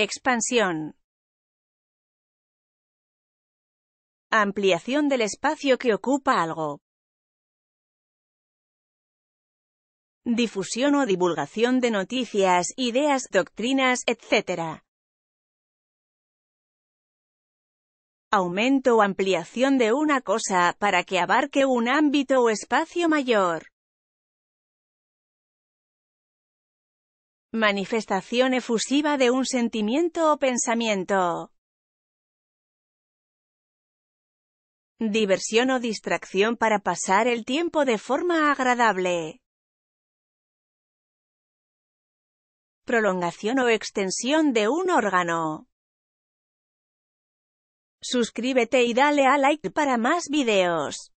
Expansión. Ampliación del espacio que ocupa algo. Difusión o divulgación de noticias, ideas, doctrinas, etc. Aumento o ampliación de una cosa para que abarque un ámbito o espacio mayor. Manifestación efusiva de un sentimiento o pensamiento. Diversión o distracción para pasar el tiempo de forma agradable. Prolongación o extensión de un órgano. Suscríbete y dale a like para más videos.